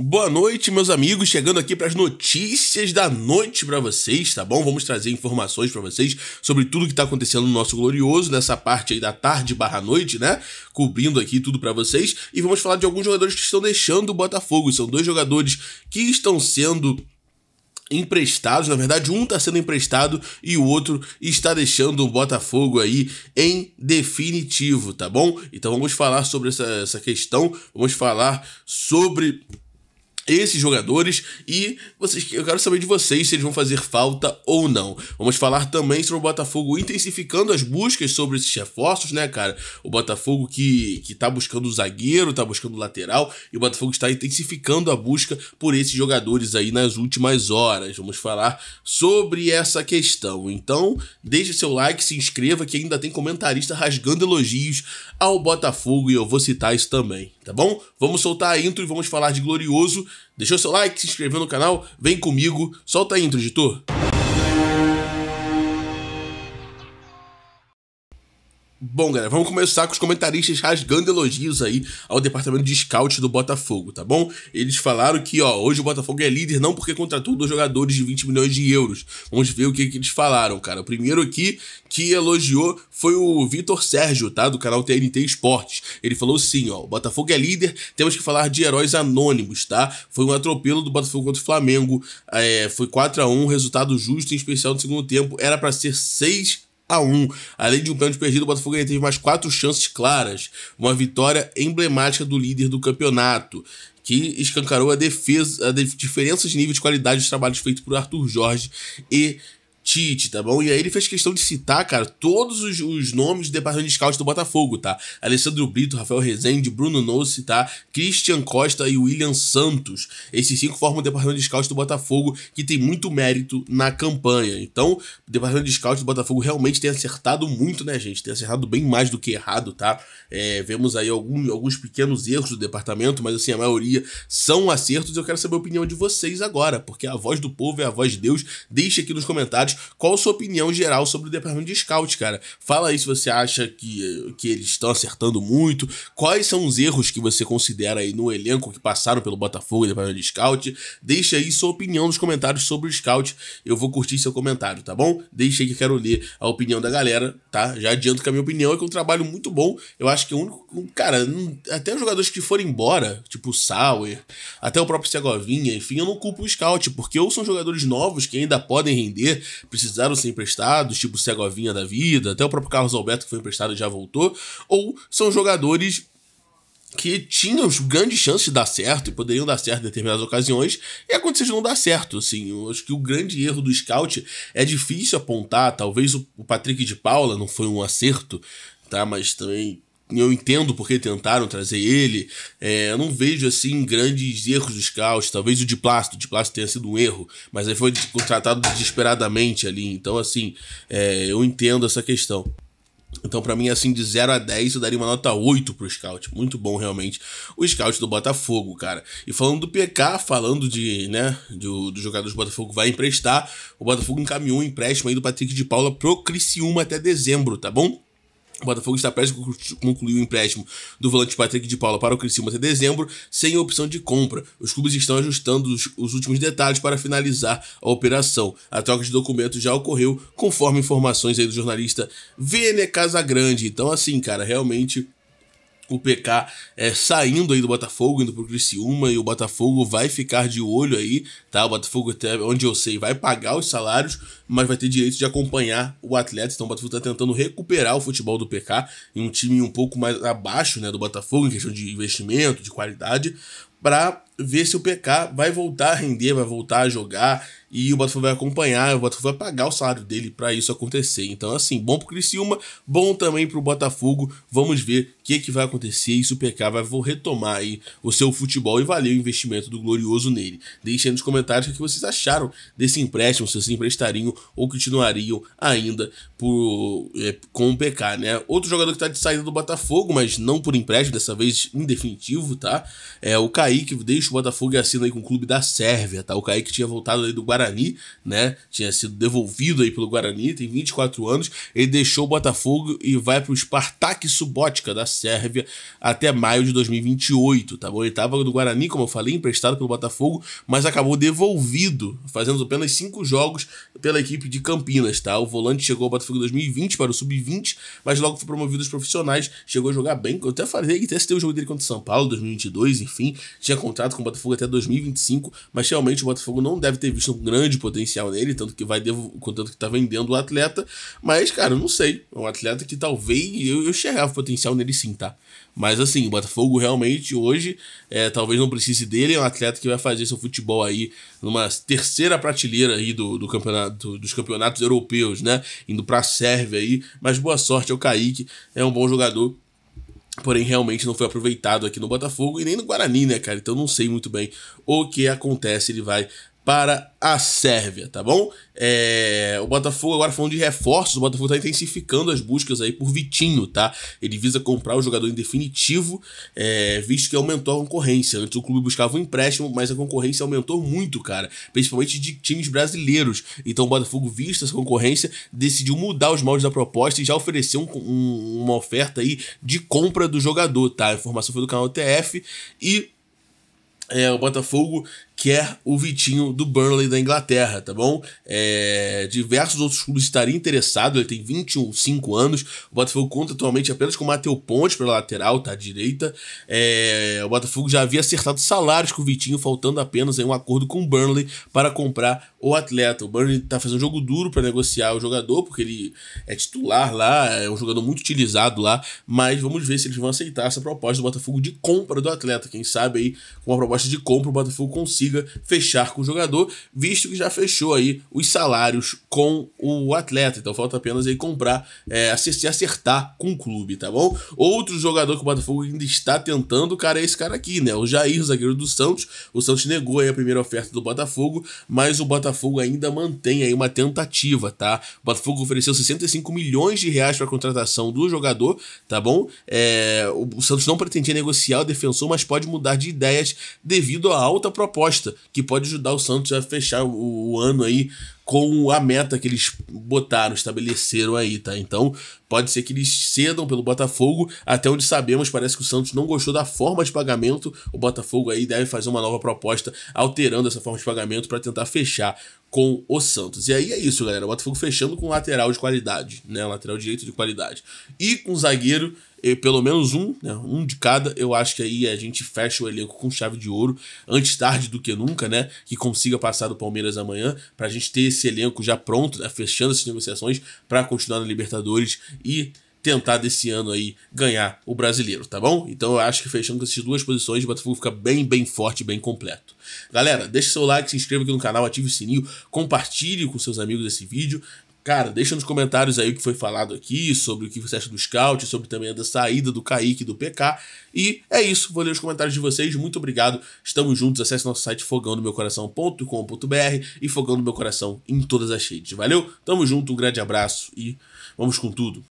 Boa noite, meus amigos, chegando aqui para as notícias da noite para vocês, tá bom? Vamos trazer informações para vocês sobre tudo que está acontecendo no nosso glorioso nessa parte aí da tarde barra noite, né? Cobrindo aqui tudo para vocês e vamos falar de alguns jogadores que estão deixando o Botafogo. São dois jogadores que estão sendo emprestados, na verdade um está sendo emprestado e o outro está deixando o Botafogo aí em definitivo, tá bom? Então vamos falar sobre essa, essa questão, vamos falar sobre esses jogadores e vocês, eu quero saber de vocês se eles vão fazer falta ou não. Vamos falar também sobre o Botafogo intensificando as buscas sobre esses reforços, né, cara? O Botafogo que, que tá buscando o zagueiro, tá buscando o lateral e o Botafogo está intensificando a busca por esses jogadores aí nas últimas horas. Vamos falar sobre essa questão. Então, deixe seu like, se inscreva que ainda tem comentarista rasgando elogios ao Botafogo e eu vou citar isso também, tá bom? Vamos soltar a intro e vamos falar de Glorioso Deixou seu like, se inscreveu no canal, vem comigo, solta a intro, editor. Bom, galera, vamos começar com os comentaristas rasgando elogios aí ao departamento de scout do Botafogo, tá bom? Eles falaram que, ó, hoje o Botafogo é líder não porque contratou dois jogadores de 20 milhões de euros. Vamos ver o que, que eles falaram, cara. O primeiro aqui que elogiou foi o Vitor Sérgio, tá? Do canal TNT Esportes. Ele falou assim, ó, o Botafogo é líder, temos que falar de heróis anônimos, tá? Foi um atropelo do Botafogo contra o Flamengo, é, foi 4 a 1 resultado justo, em especial no segundo tempo. Era para ser 6 a 1. Além de um pênalti perdido, o Botafogo teve mais quatro chances claras. Uma vitória emblemática do líder do campeonato, que escancarou a defesa, a diferença de nível de qualidade dos trabalhos feitos por Arthur Jorge e Tite, tá bom? E aí ele fez questão de citar, cara, todos os, os nomes do departamento de scout do Botafogo, tá? Alessandro Brito, Rafael Rezende, Bruno Nossi, tá? Christian Costa e William Santos. Esses cinco formam o departamento de scout do Botafogo, que tem muito mérito na campanha. Então, o departamento de scout do Botafogo realmente tem acertado muito, né, gente? Tem acertado bem mais do que errado, tá? É, vemos aí algum, alguns pequenos erros do departamento, mas assim, a maioria são acertos. Eu quero saber a opinião de vocês agora, porque a voz do povo é a voz de Deus. Deixe aqui nos comentários qual a sua opinião geral sobre o departamento de scout, cara? Fala aí se você acha que, que eles estão acertando muito. Quais são os erros que você considera aí no elenco que passaram pelo Botafogo e departamento de scout? Deixa aí sua opinião nos comentários sobre o scout. Eu vou curtir seu comentário, tá bom? Deixa aí que quero ler a opinião da galera, tá? Já adianto que a minha opinião é que é um trabalho muito bom. Eu acho que o único. Cara, até os jogadores que foram embora, tipo o Sauer, até o próprio Segovinha, enfim, eu não culpo o scout, porque ou são jogadores novos que ainda podem render, precisaram ser emprestados, tipo cegovinha da vida, até o próprio Carlos Alberto que foi emprestado e já voltou, ou são jogadores que tinham grandes chances de dar certo e poderiam dar certo em determinadas ocasiões e aconteceu de não dar certo, assim, eu acho que o grande erro do scout é difícil apontar, talvez o Patrick de Paula não foi um acerto, tá, mas também eu entendo porque tentaram trazer ele. É, eu não vejo assim grandes erros dos scouts Talvez o de Plástico. O de Plástico tenha sido um erro, mas aí foi contratado desesperadamente ali. Então, assim, é, eu entendo essa questão. Então, para mim, assim, de 0 a 10, eu daria uma nota 8 pro Scout. Muito bom, realmente, o Scout do Botafogo, cara. E falando do PK, falando de, né, do, do jogador do Botafogo vai emprestar, o Botafogo encaminhou um empréstimo aí do Patrick de Paula pro Criciúma até dezembro, tá bom? O Botafogo está prestes a concluir o empréstimo do volante Patrick de Paula para o Criciúma até dezembro, sem opção de compra. Os clubes estão ajustando os, os, últimos detalhes para finalizar a operação. A troca de documentos já ocorreu, conforme informações aí do jornalista Vene Casagrande. Então, assim, cara, realmente o PK é, saindo aí do Botafogo, indo o Criciúma, e o Botafogo vai ficar de olho aí, tá? O Botafogo, até onde eu sei, vai pagar os salários mas vai ter direito de acompanhar o atleta. Então o Botafogo está tentando recuperar o futebol do PK em um time um pouco mais abaixo né, do Botafogo, em questão de investimento, de qualidade, para ver se o PK vai voltar a render, vai voltar a jogar e o Botafogo vai acompanhar, o Botafogo vai pagar o salário dele para isso acontecer. Então, assim, bom para o Criciúma, bom também para o Botafogo. Vamos ver o que, que vai acontecer e se o PK vai retomar aí o seu futebol e valer o investimento do Glorioso nele. Deixem nos comentários o que vocês acharam desse empréstimo, se vocês emprestariam ou continuariam ainda por, é, com o PK, né? Outro jogador que está de saída do Botafogo, mas não por empréstimo, dessa vez em definitivo, tá? É o Kaique, deixa o Botafogo e assina aí com o clube da Sérvia, tá? O Kaique tinha voltado aí do Guarani, né? Tinha sido devolvido aí pelo Guarani, tem 24 anos, ele deixou o Botafogo e vai para o Spartak Subotica da Sérvia até maio de 2028, tá bom? Ele estava do Guarani, como eu falei, emprestado pelo Botafogo, mas acabou devolvido, fazendo apenas cinco jogos pela equipe equipe de Campinas, tá? O volante chegou ao Botafogo 2020 para o Sub-20, mas logo foi promovido aos profissionais, chegou a jogar bem. Eu até falei que testei o jogo dele contra o São Paulo 2022, enfim, tinha contrato com o Botafogo até 2025, mas realmente o Botafogo não deve ter visto um grande potencial nele, tanto que vai devo, tanto que tá vendendo o atleta, mas cara, eu não sei, é um atleta que talvez eu, eu enxergava potencial nele sim, tá? Mas assim, o Botafogo realmente hoje é, talvez não precise dele, é um atleta que vai fazer seu futebol aí numa terceira prateleira aí do, do campeonato dos campeonatos europeus, né? Indo para a Sérvia aí. Mas boa sorte ao Kaique, é um bom jogador. Porém, realmente não foi aproveitado aqui no Botafogo e nem no Guarani, né, cara? Então não sei muito bem o que acontece. Ele vai para a Sérvia, tá bom? É, o Botafogo agora falando de reforços, o Botafogo está intensificando as buscas aí por Vitinho, tá? Ele visa comprar o jogador em definitivo, é, visto que aumentou a concorrência. Antes o clube buscava um empréstimo, mas a concorrência aumentou muito, cara, principalmente de times brasileiros. Então o Botafogo, visto essa concorrência, decidiu mudar os moldes da proposta e já ofereceu um, um, uma oferta aí de compra do jogador, tá? A informação foi do canal TF e é, o Botafogo quer é o Vitinho do Burnley da Inglaterra, tá bom? É, diversos outros clubes estariam interessados, ele tem 25 anos, o Botafogo conta atualmente apenas com o Matheus Ponte pela lateral, tá à direita. É, o Botafogo já havia acertado salários com o Vitinho, faltando apenas em um acordo com o Burnley para comprar o atleta. O Burnley tá fazendo um jogo duro para negociar o jogador, porque ele é titular lá, é um jogador muito utilizado lá, mas vamos ver se eles vão aceitar essa proposta do Botafogo de compra do atleta. Quem sabe aí, com uma proposta de compra, o Botafogo consiga consiga fechar com o jogador, visto que já fechou aí os salários com o atleta. Então falta apenas aí comprar, é, se acertar com o clube, tá bom? Outro jogador que o Botafogo ainda está tentando, cara, é esse cara aqui, né? O Jair, zagueiro do Santos. O Santos negou aí a primeira oferta do Botafogo, mas o Botafogo ainda mantém aí uma tentativa, tá? O Botafogo ofereceu 65 milhões de reais para a contratação do jogador, tá bom? É, o Santos não pretendia negociar o defensor, mas pode mudar de ideias devido à alta proposta aposta que pode ajudar o Santos a fechar o, o ano aí com a meta que eles botaram, estabeleceram aí, tá? Então, pode ser que eles cedam pelo Botafogo, até onde sabemos, parece que o Santos não gostou da forma de pagamento. O Botafogo aí deve fazer uma nova proposta alterando essa forma de pagamento para tentar fechar com o Santos. E aí é isso, galera. O Botafogo fechando com lateral de qualidade, né? Lateral direito de qualidade. E com zagueiro, e eh, pelo menos um, né? Um de cada, eu acho que aí a gente fecha o elenco com chave de ouro, antes tarde do que nunca, né? Que consiga passar do Palmeiras amanhã, pra gente ter esse elenco já pronto, né? Fechando essas negociações para continuar na Libertadores e tentar desse ano aí ganhar o brasileiro, tá bom? Então eu acho que fechando com essas duas posições, o Botafogo fica bem, bem forte, bem completo. Galera, deixe seu like, se inscreva aqui no canal, ative o sininho, compartilhe com seus amigos esse vídeo. Cara, deixa nos comentários aí o que foi falado aqui, sobre o que você acha do scout, sobre também da saída do Kaique do PK. E é isso, vou ler os comentários de vocês. Muito obrigado, estamos juntos. Acesse nosso site fogãodomeucoração.com.br e Fogão do Meu Coração em todas as redes. Valeu, tamo junto, um grande abraço e vamos com tudo.